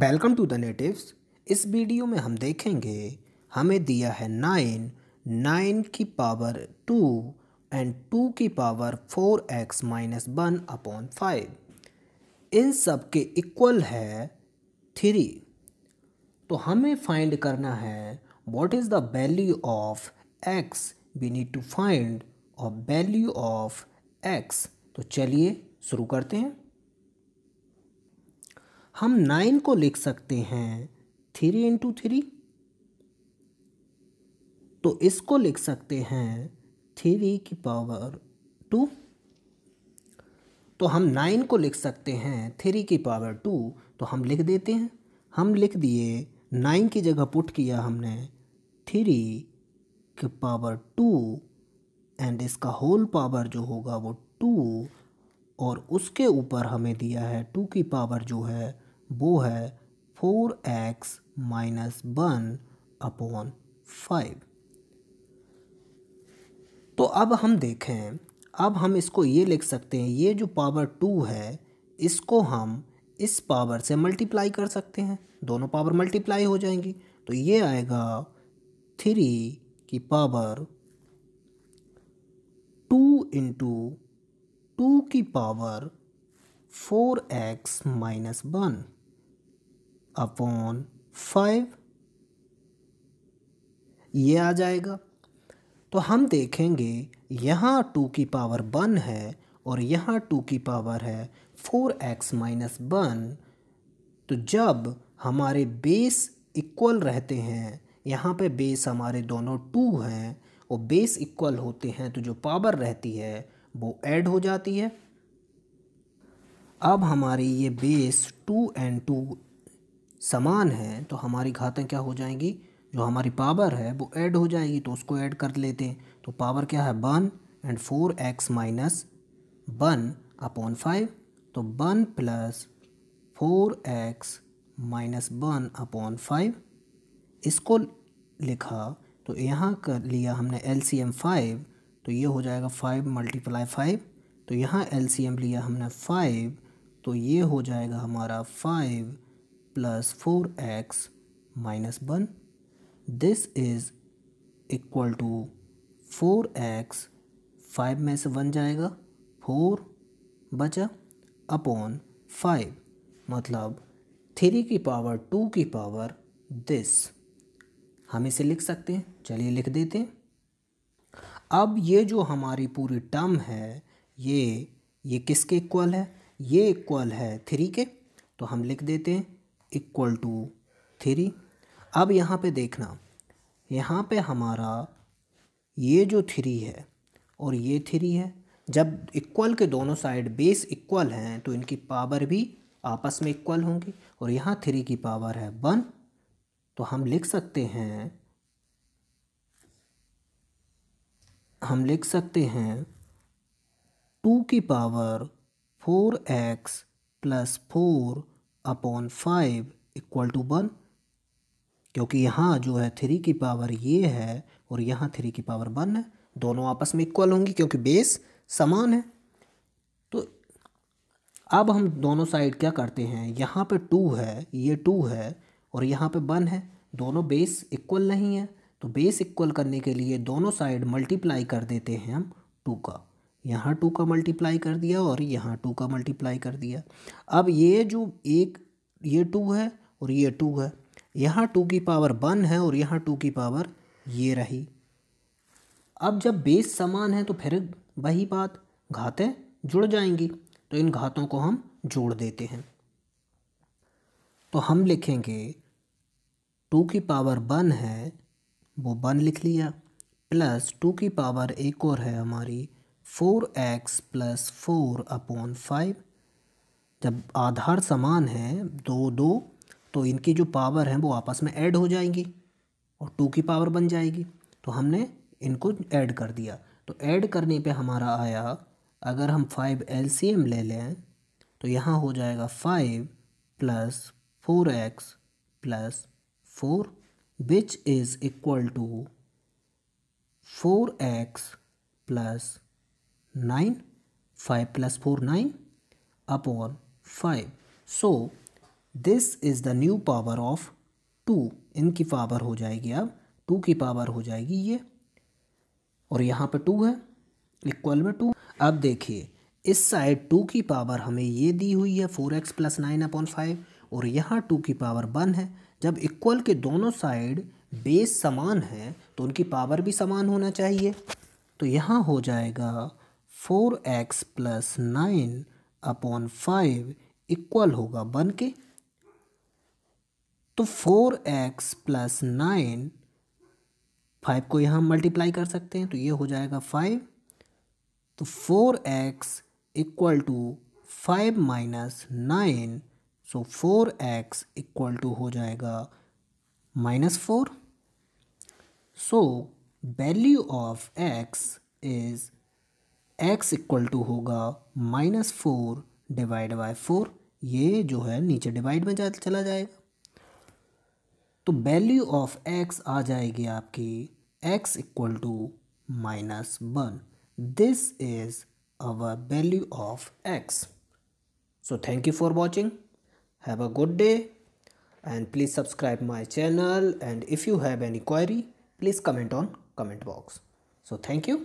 welcome to the natives इस video में हम देखेंगे हमें दिया है नाइन नाइन की पावर टू एंड टू की power four x minus one upon five इन सब के इक्वल है थ्री तो हमें फाइंड करना है what is the value of x we need to find और वैल्यू ऑफ एक्स तो चलिए शुरू करते हैं हम नाइन को लिख सकते हैं थ्री इंटू थ्री तो इसको लिख सकते हैं थ्री की पावर टू तो हम नाइन को लिख सकते हैं थ्री की पावर टू तो हम लिख देते हैं हम लिख दिए नाइन की जगह पुट किया हमने थ्री की पावर टू एंड इसका होल पावर जो होगा वो टू और उसके ऊपर हमें दिया है टू की पावर जो है वो है four x minus one upon five तो अब हम देखें अब हम इसको ये लिख सकते हैं ये जो पावर टू है इसको हम इस पावर से मल्टीप्लाई कर सकते हैं दोनों पावर मल्टीप्लाई हो जाएंगी तो ये आएगा थ्री की पावर टू इंटू टू की power four x minus one upon five ये आ जाएगा तो हम देखेंगे यहाँ टू की पावर वन है और यहाँ टू की पावर है फोर एक्स माइनस वन तो जब हमारे बेस इक्वल रहते हैं यहाँ पे बेस हमारे दोनों टू हैं और बेस इक्वल होते हैं तो जो पावर रहती है वो ऐड हो जाती है अब हमारी ये बेस टू एंड टू समान है तो हमारी घातें क्या हो जाएंगी जो हमारी पावर है वो ऐड हो जाएगी तो उसको ऐड कर लेते हैं तो पावर क्या है one and four x minus one upon five तो one plus four x minus one upon five इसको लिखा तो यहाँ कर लिया हमने एल सी एम फाइव तो ये हो जाएगा फाइव मल्टीप्लाई फाइव तो यहाँ एल सी एम लिया हमने फाइव तो ये हो जाएगा हमारा five plus 4x minus 1 this is equal to four x five में से वन जाएगा फोर बचा अपॉन फाइव मतलब थ्री की पावर टू की पावर दिस हम इसे लिख सकते हैं चलिए लिख देते हैं अब ये जो हमारी पूरी टर्म है ये ये किसके इक्वल है ये इक्वल है थ्री के तो हम लिख देते हैं इक्वल टू थ्री अब यहाँ पे देखना यहाँ पे हमारा ये जो थ्री है और ये थ्री है जब इक्वल के दोनों साइड बेस इक्वल हैं तो इनकी पावर भी आपस में इक्वल होंगी और यहाँ थ्री की पावर है वन तो हम लिख सकते हैं हम लिख सकते हैं टू की power four x plus four upon five equal to one क्योंकि यहाँ जो है थ्री की पावर ये है और यहाँ थ्री की पावर वन है दोनों आपस में इक्वल होंगी क्योंकि बेस समान है तो अब हम दोनों साइड क्या करते हैं यहाँ पे टू है ये टू है और यहाँ पे वन है दोनों बेस इक्वल नहीं है तो बेस इक्वल करने के लिए दोनों साइड मल्टीप्लाई कर देते हैं हम टू का यहाँ टू का मल्टीप्लाई कर दिया और यहाँ टू का मल्टीप्लाई कर दिया अब ये जो एक ये टू है और ये टू है यहाँ टू की पावर वन है और यहाँ टू की पावर ये रही अब जब बेस समान है तो फिर वही बात घातें जुड़ जाएंगी तो इन घातों को हम जोड़ देते हैं तो हम लिखेंगे टू की पावर वन है वो वन लिख लिया प्लस टू की पावर एक और है हमारी four x plus four upon five जब आधार समान है दो दो तो इनकी जो पावर है वो आपस में ऐड हो जाएंगी और टू की पावर बन जाएगी तो हमने इनको ऐड कर दिया तो ऐड करने पे हमारा आया अगर हम फाइव एल सी एम ले लें तो यहाँ हो जाएगा five plus four x plus four which is equal to four x plus nine five plus four nine upon five so this is the new power of two इनकी power हो जाएगी अब टू की पावर हो जाएगी ये और यहाँ पे टू है इक्वल में टू अब देखिए इस साइड टू की पावर हमें ये दी हुई है four x plus nine upon five और यहाँ टू की पावर वन है जब इक्वल के दोनों साइड बेस समान है तो उनकी पावर भी समान होना चाहिए तो यहाँ हो जाएगा four x plus nine upon five equal होगा वन के तो four x plus nine five को यहाँ मल्टीप्लाई कर सकते हैं तो ये हो जाएगा फाइव तो four x equal to five minus nine so four x equal to हो जाएगा minus four so value of x is x equal to होगा minus four divide by four ये जो है नीचे डिवाइड में चला जाएगा तो वैल्यू ऑफ एक्स आ जाएगी आपकी x equal to minus one this is our value of x so thank you for watching have a good day and please subscribe my channel and if you have any query please comment on comment box so thank you